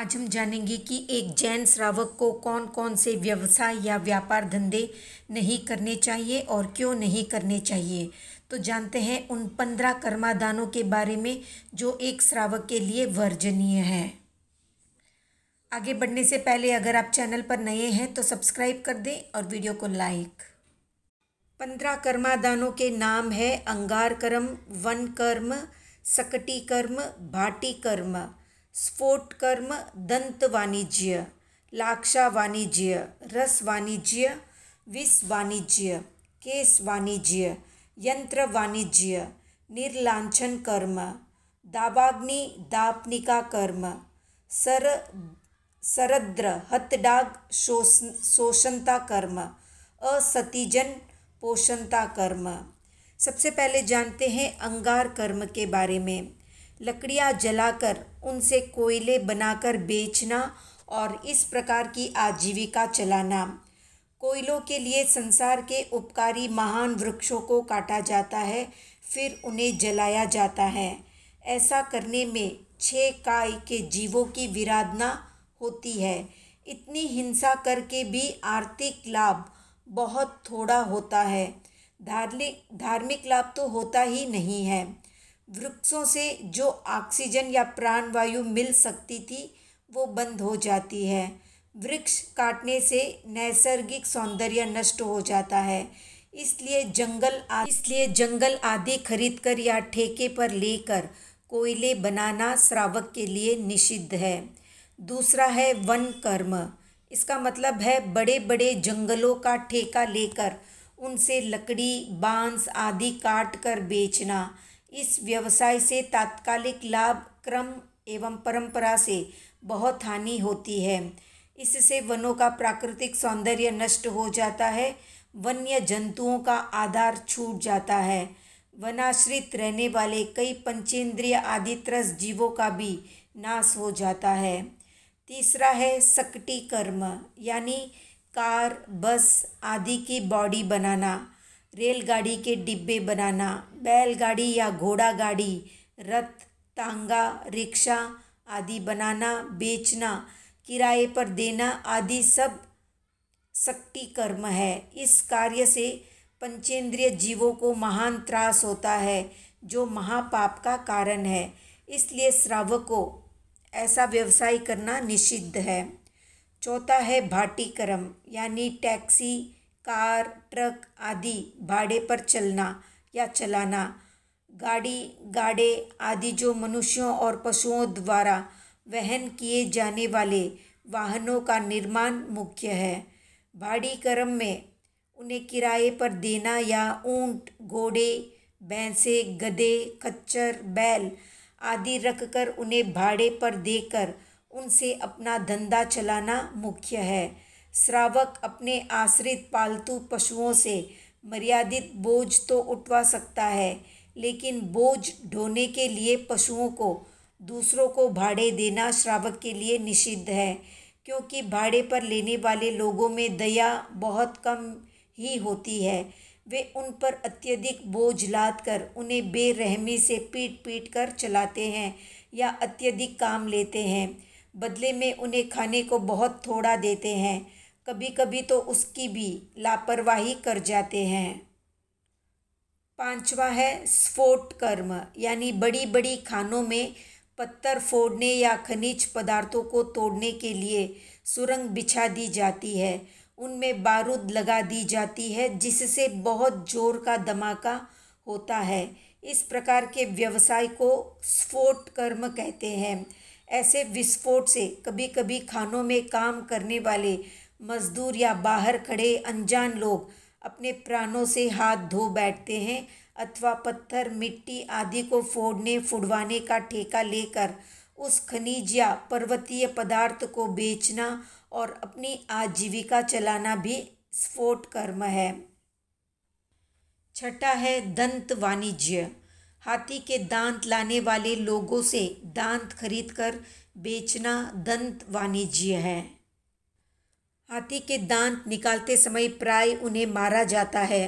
आज हम जानेंगे कि एक जैन श्रावक को कौन कौन से व्यवसाय या व्यापार धंधे नहीं करने चाहिए और क्यों नहीं करने चाहिए तो जानते हैं उन पंद्रह कर्मादानों के बारे में जो एक श्रावक के लिए वर्जनीय है आगे बढ़ने से पहले अगर आप चैनल पर नए हैं तो सब्सक्राइब कर दें और वीडियो को लाइक पंद्रह कर्मादानों के नाम है अंगार कर्म वन कर्म सकटी कर्म भाटी कर्म स्फोटकर्म दंत वाणिज्य लाक्षा वाणिज्य रस वाणिज्य विष वाणिज्य केस वाणिज्य यंत्र वाणिज्य निर्लांछन कर्म दाबाग्नि दापनिका कर्म सर सरद्र हतडाग शोषणता कर्म असतीजन पोषणता कर्म सबसे पहले जानते हैं अंगार कर्म के बारे में लकड़ियाँ जलाकर उनसे कोयले बनाकर बेचना और इस प्रकार की आजीविका चलाना कोयलों के लिए संसार के उपकारी महान वृक्षों को काटा जाता है फिर उन्हें जलाया जाता है ऐसा करने में छः काय के जीवों की विराधना होती है इतनी हिंसा करके भी आर्थिक लाभ बहुत थोड़ा होता है धार्मिक धार्मिक लाभ तो होता ही नहीं है वृक्षों से जो ऑक्सीजन या प्राणवायु मिल सकती थी वो बंद हो जाती है वृक्ष काटने से नैसर्गिक सौंदर्य नष्ट हो जाता है इसलिए जंगल इसलिए जंगल आदि खरीद कर या ठेके पर लेकर कोयले बनाना श्रावक के लिए निषिद्ध है दूसरा है वन कर्म इसका मतलब है बड़े बड़े जंगलों का ठेका लेकर उनसे लकड़ी बांस आदि काट कर बेचना इस व्यवसाय से तात्कालिक लाभ क्रम एवं परंपरा से बहुत हानि होती है इससे वनों का प्राकृतिक सौंदर्य नष्ट हो जाता है वन्य जंतुओं का आधार छूट जाता है वनाश्रित रहने वाले कई पंचेंद्रिय आदि त्रस जीवों का भी नाश हो जाता है तीसरा है सकटी कर्म यानी कार बस आदि की बॉडी बनाना रेलगाड़ी के डिब्बे बनाना बैलगाड़ी या घोड़ा गाड़ी रथ तांगा रिक्शा आदि बनाना बेचना किराए पर देना आदि सब शक्ति कर्म है इस कार्य से पंचेंद्रिय जीवों को महान त्रास होता है जो महापाप का कारण है इसलिए श्रावक को ऐसा व्यवसाय करना निषिद्ध है चौथा है भाटी कर्म यानी टैक्सी कार ट्रक आदि भाड़े पर चलना या चलाना गाड़ी गाड़े आदि जो मनुष्यों और पशुओं द्वारा वहन किए जाने वाले वाहनों का निर्माण मुख्य है भाड़ी क्रम में उन्हें किराए पर देना या ऊंट घोड़े भैंसे गधे खच्चर बैल आदि रखकर उन्हें भाड़े पर देकर उनसे अपना धंधा चलाना मुख्य है श्रावक अपने आश्रित पालतू पशुओं से मर्यादित बोझ तो उठवा सकता है लेकिन बोझ ढोने के लिए पशुओं को दूसरों को भाड़े देना श्रावक के लिए निषिद्ध है क्योंकि भाड़े पर लेने वाले लोगों में दया बहुत कम ही होती है वे उन पर अत्यधिक बोझ लाद कर उन्हें बेरहमी से पीट पीट कर चलाते हैं या अत्यधिक काम लेते हैं बदले में उन्हें खाने को बहुत थोड़ा देते हैं कभी कभी तो उसकी भी लापरवाही कर जाते हैं पांचवा है स्फोट कर्म यानी बड़ी बड़ी खानों में पत्थर फोड़ने या खनिज पदार्थों को तोड़ने के लिए सुरंग बिछा दी जाती है उनमें बारूद लगा दी जाती है जिससे बहुत जोर का धमाका होता है इस प्रकार के व्यवसाय को स्फोट कर्म कहते हैं ऐसे विस्फोट से कभी कभी खानों में काम करने वाले मज़दूर या बाहर खड़े अनजान लोग अपने प्राणों से हाथ धो बैठते हैं अथवा पत्थर मिट्टी आदि को फोड़ने फुड़वाने का ठेका लेकर उस खनिज या पर्वतीय पदार्थ को बेचना और अपनी आजीविका चलाना भी स्फोट कर्म है छठा है दंत वाणिज्य हाथी के दांत लाने वाले लोगों से दांत खरीदकर बेचना दंत वाणिज्य है हाथी के दांत निकालते समय प्राय उन्हें मारा जाता है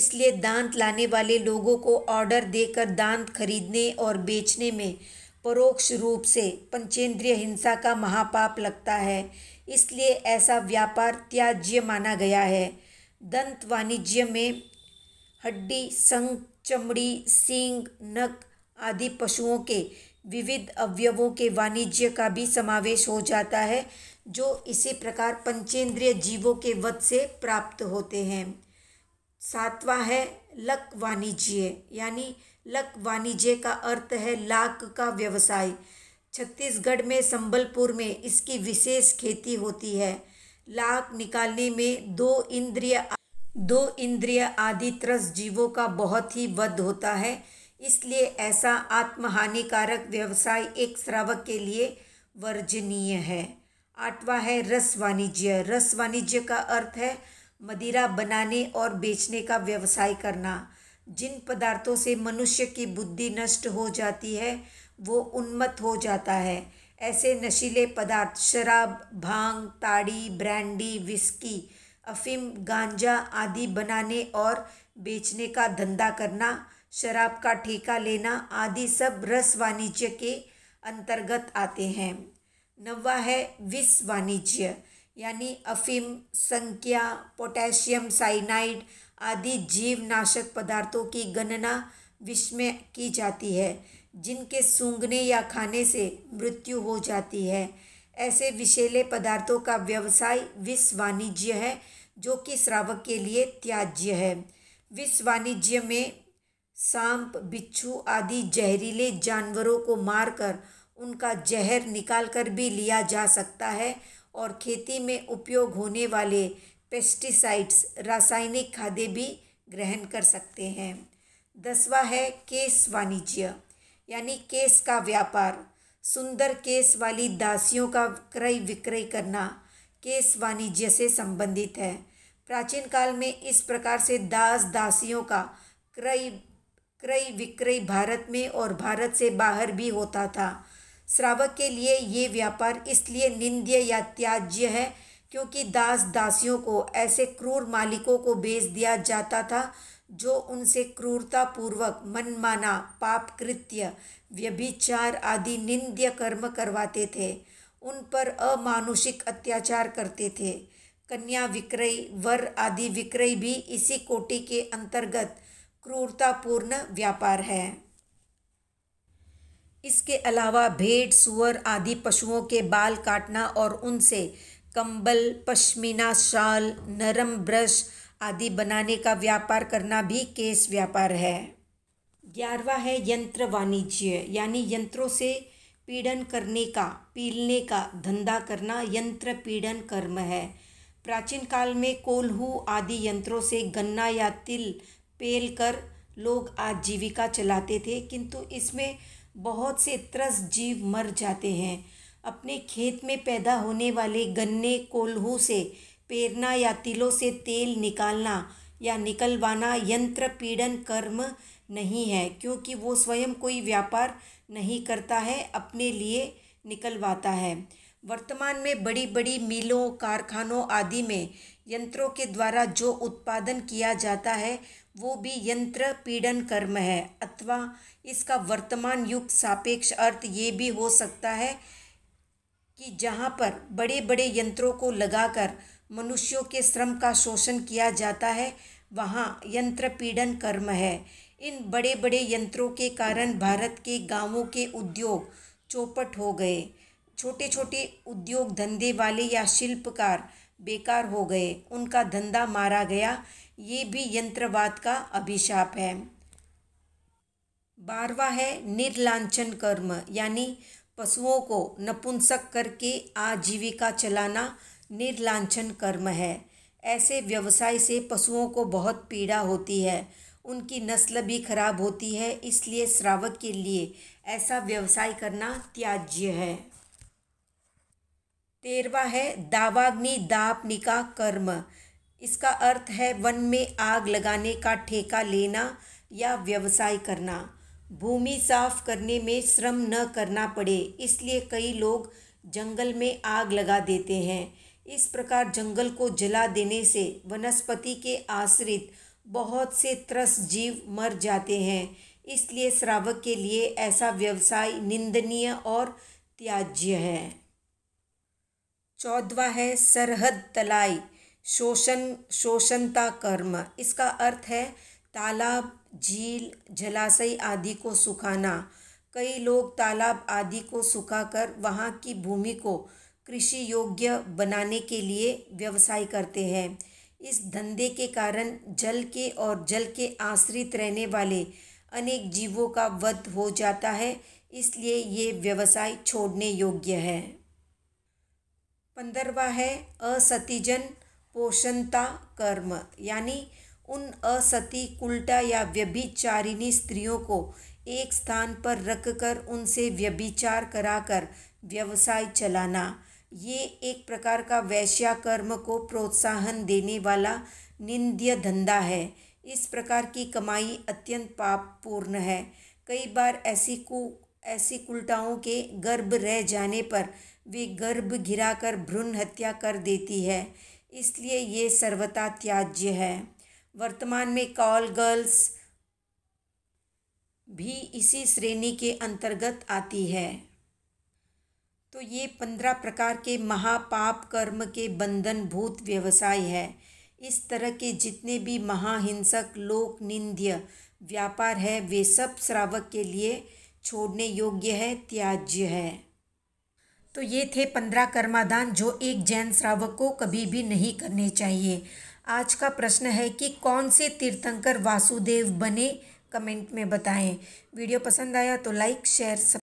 इसलिए दांत लाने वाले लोगों को ऑर्डर देकर दांत खरीदने और बेचने में परोक्ष रूप से पंचेंद्रिय हिंसा का महापाप लगता है इसलिए ऐसा व्यापार त्याज्य माना गया है दंत वाणिज्य में हड्डी संग चमड़ी सींग नक आदि पशुओं के विविध अवयवों के वाणिज्य का भी समावेश हो जाता है जो इसी प्रकार पंचेंद्रिय जीवों के वध से प्राप्त होते हैं सातवां है लक वाणिज्य यानी लक वाणिज्य का अर्थ है लाख का व्यवसाय छत्तीसगढ़ में संबलपुर में इसकी विशेष खेती होती है लाख निकालने में दो इंद्रिय दो इंद्रिय आदि त्रस जीवों का बहुत ही वध होता है इसलिए ऐसा आत्महानिकारक व्यवसाय एक श्रावक के लिए वर्जनीय है आठवां है रस वाणिज्य रस वाणिज्य का अर्थ है मदिरा बनाने और बेचने का व्यवसाय करना जिन पदार्थों से मनुष्य की बुद्धि नष्ट हो जाती है वो उन्मत्त हो जाता है ऐसे नशीले पदार्थ शराब भांग ताड़ी ब्रांडी विस्की अफीम गांजा आदि बनाने और बेचने का धंधा करना शराब का ठेका लेना आदि सब रस वाणिज्य के अंतर्गत आते हैं नवा है विश्व वाणिज्य यानी अफीम संख्या पोटेशियम साइनाइड आदि जीवनाशक पदार्थों की गणना विश्व में की जाती है जिनके सूंघने या खाने से मृत्यु हो जाती है ऐसे विषैले पदार्थों का व्यवसाय विश्व वाणिज्य है जो कि श्रावक के लिए त्याज्य है विश्व वाणिज्य में सांप बिच्छू आदि जहरीले जानवरों को मारकर उनका जहर निकाल कर भी लिया जा सकता है और खेती में उपयोग होने वाले पेस्टिसाइड्स रासायनिक खादे भी ग्रहण कर सकते हैं दसवा है केस वाणिज्य यानी केस का व्यापार सुंदर केस वाली दासियों का क्रय विक्रय करना केस वाणिज्य से संबंधित है प्राचीन काल में इस प्रकार से दास दासियों का क्रय क्रय विक्रय भारत में और भारत से बाहर भी होता था श्रावक के लिए ये व्यापार इसलिए निंद्य या त्याज्य है क्योंकि दास दासियों को ऐसे क्रूर मालिकों को बेच दिया जाता था जो उनसे क्रूरतापूर्वक मनमाना पाप कृत्य व्यभिचार आदि निंद्य कर्म करवाते थे उन पर अमानुषिक अत्याचार करते थे कन्या विक्रय वर आदि विक्रय भी इसी कोटि के अंतर्गत क्रूरतापूर्ण व्यापार है इसके अलावा भेड़ सुअर आदि पशुओं के बाल काटना और उनसे कंबल पश्मीना शाल नरम ब्रश आदि बनाने का व्यापार करना भी केस व्यापार है ग्यारहवा है यंत्र वाणिज्य यानी यंत्रों से पीड़न करने का पीलने का धंधा करना यंत्र पीड़न कर्म है प्राचीन काल में कोल्हू आदि यंत्रों से गन्ना या तिल पेल कर लोग आजीविका चलाते थे किंतु इसमें बहुत से त्रस जीव मर जाते हैं अपने खेत में पैदा होने वाले गन्ने कोल्हू से पेरना या तिलों से तेल निकालना या निकलवाना यंत्र पीड़न कर्म नहीं है क्योंकि वो स्वयं कोई व्यापार नहीं करता है अपने लिए निकलवाता है वर्तमान में बड़ी बड़ी मिलों कारखानों आदि में यंत्रों के द्वारा जो उत्पादन किया जाता है वो भी यंत्र पीड़न कर्म है अथवा इसका वर्तमान युग सापेक्ष अर्थ ये भी हो सकता है कि जहाँ पर बड़े बड़े यंत्रों को लगाकर मनुष्यों के श्रम का शोषण किया जाता है वहाँ यंत्र पीड़न कर्म है इन बड़े बड़े यंत्रों के कारण भारत के गांवों के उद्योग चौपट हो गए छोटे छोटे उद्योग धंधे वाले या शिल्पकार बेकार हो गए उनका धंधा मारा गया ये भी यंत्रवाद का अभिशाप है बारवा है निर्लांचन कर्म यानी पशुओं को नपुंसक करके आजीविका चलाना निर्लांचन कर्म है ऐसे व्यवसाय से पशुओं को बहुत पीड़ा होती है उनकी नस्ल भी खराब होती है इसलिए श्रावक के लिए ऐसा व्यवसाय करना त्याज्य है तेरवा है दावाग्नि दापनिका कर्म इसका अर्थ है वन में आग लगाने का ठेका लेना या व्यवसाय करना भूमि साफ करने में श्रम न करना पड़े इसलिए कई लोग जंगल में आग लगा देते हैं इस प्रकार जंगल को जला देने से वनस्पति के आश्रित बहुत से त्रस जीव मर जाते हैं इसलिए श्रावक के लिए ऐसा व्यवसाय निंदनीय और त्याज्य है चौदवा है सरहद तलाई शोषण शोषणता कर्म इसका अर्थ है तालाब झील जलाशय आदि को सुखाना कई लोग तालाब आदि को सुखाकर वहाँ की भूमि को कृषि योग्य बनाने के लिए व्यवसाय करते हैं इस धंधे के कारण जल के और जल के आश्रित रहने वाले अनेक जीवों का वध हो जाता है इसलिए ये व्यवसाय छोड़ने योग्य है पंद्रवा है असतीजन पोषणता कर्म यानी उन असती उल्टा या व्यभिचारिणी स्त्रियों को एक स्थान पर रख कर उनसे व्यभिचार कराकर व्यवसाय चलाना ये एक प्रकार का वैश्या कर्म को प्रोत्साहन देने वाला निंद्य धंधा है इस प्रकार की कमाई अत्यंत पापपूर्ण है कई बार ऐसी कु ऐसी कुल्टाओं के गर्भ रह जाने पर वे गर्भ गिराकर भ्रूण हत्या कर देती है इसलिए ये सर्वथा त्याज्य है वर्तमान में कॉल गर्ल्स भी इसी श्रेणी के अंतर्गत आती है तो ये पंद्रह प्रकार के महापाप कर्म के बंधन भूत व्यवसाय है इस तरह के जितने भी महाहिंसक लोक निंद्य व्यापार है वे सब श्रावक के लिए छोड़ने योग्य है त्याज्य है तो ये थे पंद्रह कर्मादान जो एक जैन श्रावक को कभी भी नहीं करने चाहिए आज का प्रश्न है कि कौन से तीर्थंकर वासुदेव बने कमेंट में बताएं वीडियो पसंद आया तो लाइक शेयर